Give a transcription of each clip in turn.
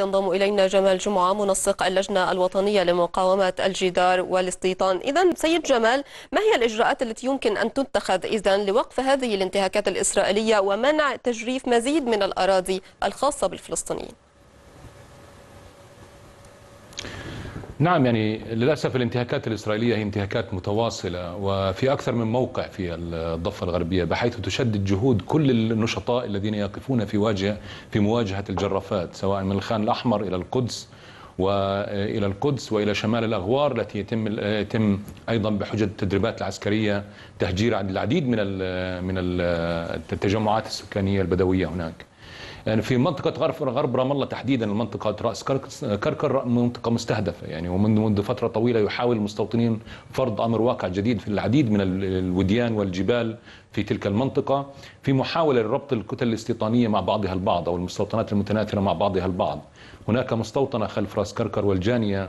ينضم إلينا جمال جمعة منسق اللجنة الوطنية لمقاومة الجدار والاستيطان إذا سيد جمال ما هي الإجراءات التي يمكن أن تتخذ إذا لوقف هذه الانتهاكات الإسرائيلية ومنع تجريف مزيد من الأراضي الخاصة بالفلسطينيين نعم يعني للأسف الانتهاكات الإسرائيلية هي انتهاكات متواصلة وفي أكثر من موقع في الضفة الغربية بحيث تشدد جهود كل النشطاء الذين يقفون في واجهة في مواجهة الجرافات سواء من الخان الأحمر إلى القدس والى القدس والى شمال الاغوار التي يتم يتم ايضا بحجه التدريبات العسكريه تهجير العديد من من التجمعات السكانيه البدويه هناك. يعني في منطقة غرب غرب رام الله تحديدا المنطقة رأس كركر منطقة مستهدفة يعني ومنذ منذ فترة طويلة يحاول المستوطنين فرض أمر واقع جديد في العديد من الوديان والجبال في تلك المنطقة في محاولة لربط الكتل الاستيطانية مع بعضها البعض أو المستوطنات المتناثرة مع بعضها البعض هناك مستوطنة خلف راس كركر والجانية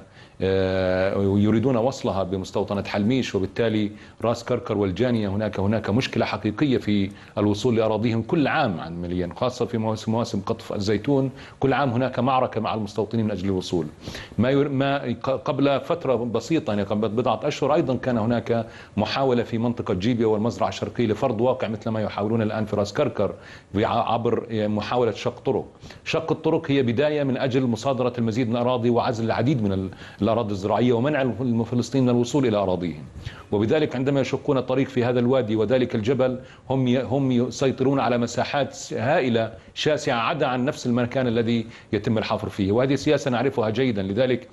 ويريدون آه، وصلها بمستوطنة حلميش وبالتالي راس كركر والجانية هناك هناك مشكلة حقيقية في الوصول لأراضيهم كل عام عمليا خاصة في مواسم مواسم قطف الزيتون كل عام هناك معركة مع المستوطنين من أجل الوصول ما, ما قبل فترة بسيطة يعني قبل بضعة أشهر أيضا كان هناك محاولة في منطقة جيبيا والمزرعة الشرقية لفرض واقع مثل ما يحاولون الآن في راس كركر عبر محاولة شق طرق شق الطرق هي بداية من أجل مصادرة المزيد من الأراضي وعزل العديد من الأراضي الزراعية ومنع الفلسطينيين من الوصول إلى أراضيهم وبذلك عندما يشقون الطريق في هذا الوادي وذلك الجبل هم هم يسيطرون على مساحات هائلة شاسعة عدا عن نفس المكان الذي يتم الحفر فيه وهذه سياسة نعرفها جيدا لذلك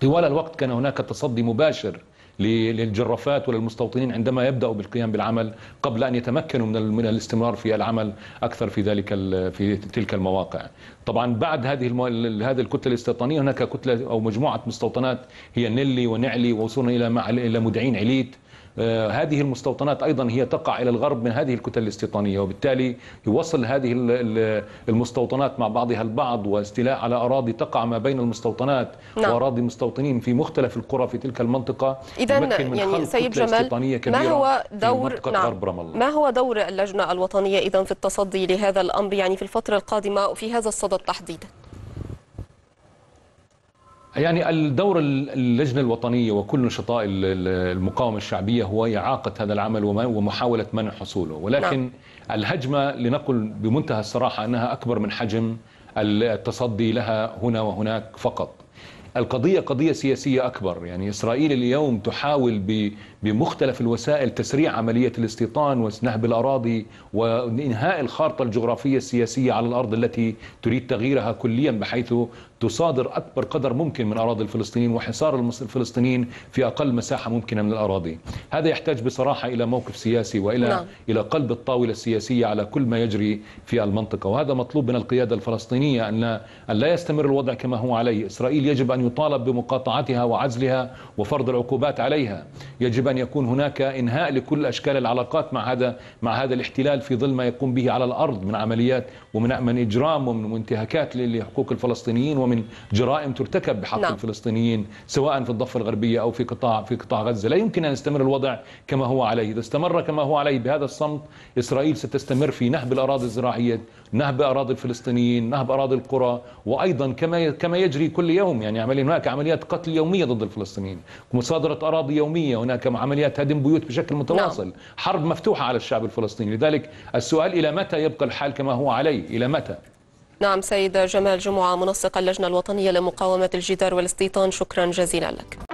طوال الوقت كان هناك تصدي مباشر للجرافات وللمستوطنين عندما يبداوا بالقيام بالعمل قبل ان يتمكنوا من من الاستمرار في العمل اكثر في ذلك في تلك المواقع. طبعا بعد هذه المو... هذه الكتله الاستيطانيه هناك كتله او مجموعه مستوطنات هي نلي ونعلي ووصولا الى الى مدعين عليت آه، هذه المستوطنات أيضا هي تقع إلى الغرب من هذه الكتل الاستيطانية وبالتالي يوصل هذه المستوطنات مع بعضها البعض واستيلاء على أراضي تقع ما بين المستوطنات نعم. وأراضي المستوطنين في مختلف القرى في تلك المنطقة إذا يعني سيد جمال ما هو دور نعم. ما هو دور اللجنة الوطنية إذا في التصدي لهذا الأمر يعني في الفترة القادمة وفي هذا الصدد تحديدا يعني الدور اللجنة الوطنية وكل نشطاء المقاومة الشعبية هو إعاقة هذا العمل ومحاولة منع حصوله ولكن نعم. الهجمة لنقل بمنتهى الصراحة أنها أكبر من حجم التصدي لها هنا وهناك فقط القضية قضية سياسية أكبر يعني إسرائيل اليوم تحاول بمختلف الوسائل تسريع عملية الاستيطان ونهب الأراضي وإنهاء الخارطة الجغرافية السياسية على الأرض التي تريد تغييرها كليا بحيث تصادر أكبر قدر ممكن من أراضي الفلسطينيين وحصار الفلسطينيين في أقل مساحة ممكنة من الأراضي هذا يحتاج بصراحة إلى موقف سياسي وإلى نعم. إلى قلب الطاولة السياسية على كل ما يجري في المنطقة وهذا مطلوب من القيادة الفلسطينية أن لا, أن لا يستمر الوضع كما هو عليه إسرائيل يجب أن يطالب بمقاطعتها وعزلها وفرض العقوبات عليها يجب أن يكون هناك إنهاء لكل أشكال العلاقات مع هذا مع هذا الاحتلال في ظل ما يقوم به على الأرض من عمليات ومن من إجرام ومن انتهاكات لحقوق الفلسطينيين ومن من جرائم ترتكب بحق نعم. الفلسطينيين سواء في الضفه الغربيه او في قطاع في قطاع غزه لا يمكن ان يستمر الوضع كما هو عليه اذا استمر كما هو عليه بهذا الصمت اسرائيل ستستمر في نهب الاراضي الزراعيه نهب اراضي الفلسطينيين نهب اراضي القرى وايضا كما كما يجري كل يوم يعني عمليا هناك عمليات قتل يوميه ضد الفلسطينيين مصادره اراضي يوميه هناك عمليات هدم بيوت بشكل متواصل نعم. حرب مفتوحه على الشعب الفلسطيني لذلك السؤال الى متى يبقى الحال كما هو عليه الى متى نعم سيد جمال جمعة منسق اللجنة الوطنية لمقاومة الجدار والاستيطان شكرا جزيلا لك